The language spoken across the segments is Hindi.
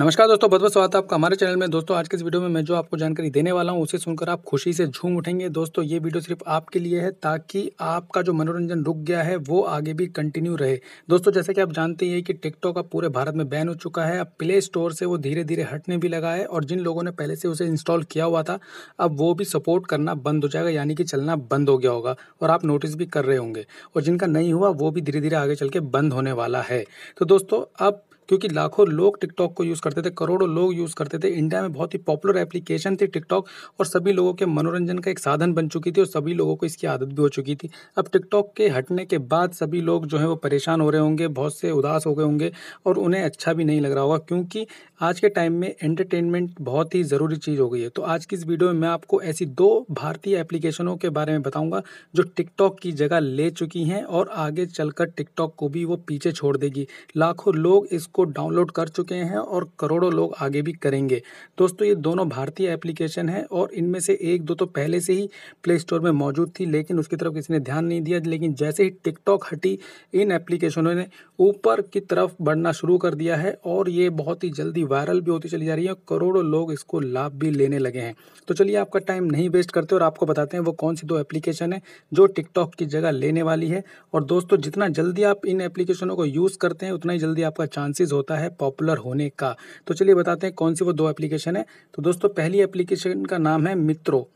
नमस्कार दोस्तों बहुत बहुत स्वागत है आपका हमारे चैनल में दोस्तों आज के इस वीडियो में मैं जो आपको जानकारी देने वाला हूं उसे सुनकर आप खुशी से झूम उठेंगे दोस्तों ये वीडियो सिर्फ आपके लिए है ताकि आपका जो मनोरंजन रुक गया है वो आगे भी कंटिन्यू रहे दोस्तों जैसे कि आप जानते हैं कि टिकटॉक अब पूरे भारत में बैन हो चुका है अब प्ले स्टोर से वो धीरे धीरे हटने भी लगा है और जिन लोगों ने पहले से उसे इंस्टॉल किया हुआ था अब वो भी सपोर्ट करना बंद हो जाएगा यानी कि चलना बंद हो गया होगा और आप नोटिस भी कर रहे होंगे और जिनका नहीं हुआ वो भी धीरे धीरे आगे चल के बंद होने वाला है तो दोस्तों अब क्योंकि लाखों लोग टिकटॉक को यूज़ करते थे करोड़ों लोग यूज़ करते थे इंडिया में बहुत ही पॉपुलर एप्लीकेशन थी टिकटॉक और सभी लोगों के मनोरंजन का एक साधन बन चुकी थी और सभी लोगों को इसकी आदत भी हो चुकी थी अब टिकटॉक के हटने के बाद सभी लोग जो है वो परेशान हो रहे होंगे बहुत से उदास हो गए होंगे और उन्हें अच्छा भी नहीं लग रहा होगा क्योंकि आज के टाइम में एंटरटेनमेंट बहुत ही ज़रूरी चीज़ हो गई है तो आज की इस वीडियो में मैं आपको ऐसी दो भारतीय एप्लीकेशनों के बारे में बताऊंगा जो टिकटॉक की जगह ले चुकी हैं और आगे चलकर टिकटॉक को भी वो पीछे छोड़ देगी लाखों लोग इसको को डाउनलोड कर चुके हैं और करोड़ों लोग आगे भी करेंगे दोस्तों ये दोनों भारतीय एप्लीकेशन है और इनमें से एक दो तो पहले से ही प्ले स्टोर में मौजूद थी लेकिन उसकी तरफ किसी ने ध्यान नहीं दिया लेकिन जैसे ही टिकटॉक हटी इन एप्लीकेशनों ने ऊपर की तरफ बढ़ना शुरू कर दिया है और ये बहुत ही जल्दी वायरल भी होती चली जा रही है करोड़ों लोग इसको लाभ भी लेने लगे हैं तो चलिए आपका टाइम नहीं वेस्ट करते और आपको बताते हैं वो कौन सी दो एप्लीकेशन है जो टिकटॉक की जगह लेने वाली है और दोस्तों जितना जल्दी आप इन एप्लीकेशनों को यूज़ करते हैं उतना ही जल्दी आपका चांसेस बेसिस होता है पॉपुलर होने का तो चलिए बताते हैं कौन सी वो दो एप्लीकेशन है तो दोस्तों पहली एप्लीकेशन का नाम है Mitron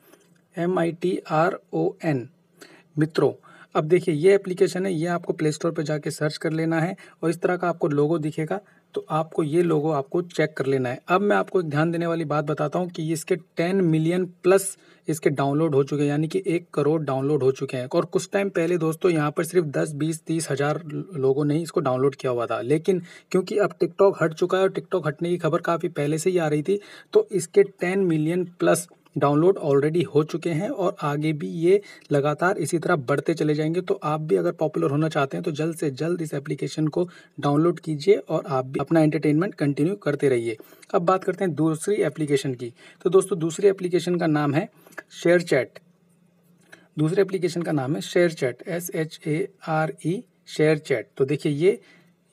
M I T R O N Mitron अब देखिए ये एप्लीकेशन है ये आपको प्ले स्टोर पर जाके सर्च कर लेना है और इस तरह का आपको लोगो दिखेगा तो आपको ये लोगो आपको चेक कर लेना है अब मैं आपको एक ध्यान देने वाली बात बताता हूँ कि इसके टेन मिलियन प्लस इसके डाउनलोड हो चुके हैं यानी कि एक करोड़ डाउनलोड हो चुके हैं और कुछ टाइम पहले दोस्तों यहाँ पर सिर्फ दस बीस तीस हज़ार लोगों ने इसको डाउनलोड किया हुआ था लेकिन क्योंकि अब टिकटॉक हट चुका है और टिकटॉक हटने की खबर काफ़ी पहले से ही आ रही थी तो इसके ten million plus download already हो चुके हैं और आगे भी ये लगातार इसी तरह बढ़ते चले जाएंगे तो आप भी अगर पॉपुलर होना चाहते हैं तो जल्द से जल्द इस एप्लीकेशन को डाउनलोड कीजिए और आप भी अपना एंटरटेनमेंट कंटिन्यू करते रहिए अब बात करते हैं दूसरी एप्लीकेशन की तो दोस्तों दूसरी एप्लीकेशन का नाम है शेयर चैट दूसरे एप्लीकेशन का नाम है ShareChat S H A R E ShareChat तो देखिए ये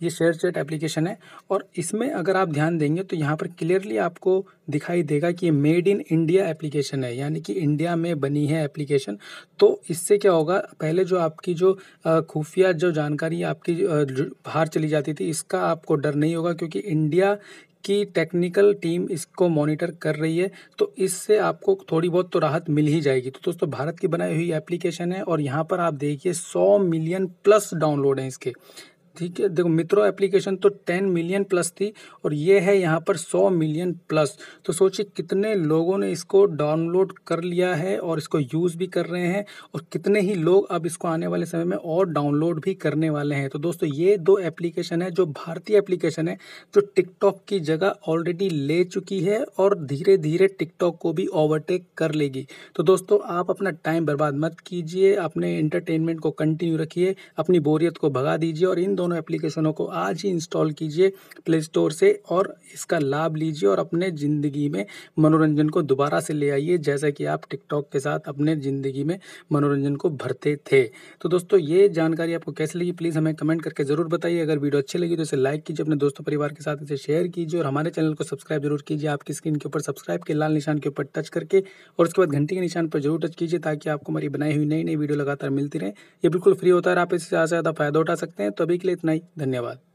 ये शेयर चैट एप्लीकेशन है और इसमें अगर आप ध्यान देंगे तो यहाँ पर क्लियरली आपको दिखाई देगा कि ये मेड इन इंडिया एप्लीकेशन है यानी कि इंडिया में बनी है एप्लीकेशन तो इससे क्या होगा पहले जो आपकी जो खुफिया जो जानकारी आपकी बाहर चली जाती थी इसका आपको डर नहीं होगा क्योंकि इंडिया की टेक्निकल टीम इसको मॉनिटर कर रही है तो इससे आपको थोड़ी बहुत तो राहत मिल ही जाएगी तो दोस्तों भारत की बनाई हुई एप्लीकेशन है और यहाँ पर आप देखिए 100 मिलियन प्लस डाउनलोड हैं इसके ठीक है देखो मित्रों एप्लीकेशन तो टेन मिलियन प्लस थी और ये है यहाँ पर सौ मिलियन प्लस तो सोचिए कितने लोगों ने इसको डाउनलोड कर लिया है और इसको यूज़ भी कर रहे हैं और कितने ही लोग अब इसको आने वाले समय में और डाउनलोड भी करने वाले हैं तो दोस्तों ये दो एप्लीकेशन है जो भारतीय एप्लीकेशन है जो टिकटॉक की जगह ऑलरेडी ले चुकी है और धीरे धीरे टिकटॉक को भी ओवरटेक कर लेगी तो दोस्तों आप अपना टाइम बर्बाद मत कीजिए अपने इंटरटेनमेंट को कंटिन्यू रखिए अपनी बोरियत को भगा दीजिए और इन दोनों एप्लीकेशनों को आज ही इंस्टॉल कीजिए प्ले स्टोर से और इसका लाभ लीजिए और अपने ज़िंदगी में मनोरंजन को दोबारा से ले आइए जैसा कि आप टिकटॉक के साथ अपने ज़िंदगी में मनोरंजन को भरते थे तो दोस्तों ये जानकारी आपको कैसे लगी प्लीज़ हमें कमेंट करके ज़रूर बताइए अगर वीडियो अच्छी लगी तो इसे लाइक कीजिए अपने दोस्तों परिवार के साथ इसे शेयर कीजिए और हमारे चैनल को सब्सक्राइब जरूर कीजिए आपकी स्क्रीन के ऊपर सब्सक्राइब के लाल निशान के ऊपर टच करके और उसके बाद घंटी के निशान पर जरूर टच कीजिए ताकि आपको हमारी बनाई हुई नई नई वीडियो लगातार मिलती रहे ये बिल्कुल फ्री होता है आप इससे ज़्यादा ज़्यादा फायदा उठा सकते हैं तो अभी के लिए लिए इतना ही धन्यवाद